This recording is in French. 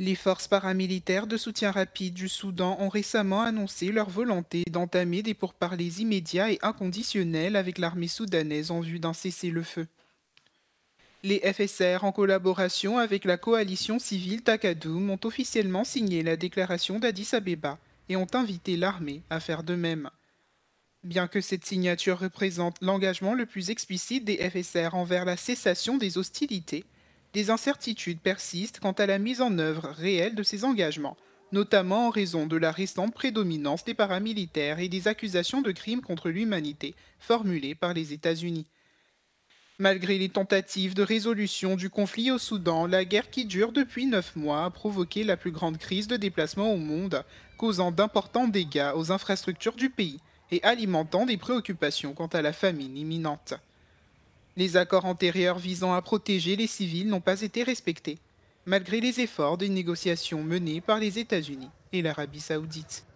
Les forces paramilitaires de soutien rapide du Soudan ont récemment annoncé leur volonté d'entamer des pourparlers immédiats et inconditionnels avec l'armée soudanaise en vue d'un cessez-le-feu. Les FSR, en collaboration avec la coalition civile Takadoum, ont officiellement signé la déclaration d'Addis Abeba et ont invité l'armée à faire de même. Bien que cette signature représente l'engagement le plus explicite des FSR envers la cessation des hostilités, des incertitudes persistent quant à la mise en œuvre réelle de ces engagements, notamment en raison de la récente prédominance des paramilitaires et des accusations de crimes contre l'humanité formulées par les États-Unis. Malgré les tentatives de résolution du conflit au Soudan, la guerre qui dure depuis neuf mois a provoqué la plus grande crise de déplacement au monde, causant d'importants dégâts aux infrastructures du pays et alimentant des préoccupations quant à la famine imminente. Les accords antérieurs visant à protéger les civils n'ont pas été respectés, malgré les efforts de négociations menées par les États-Unis et l'Arabie saoudite.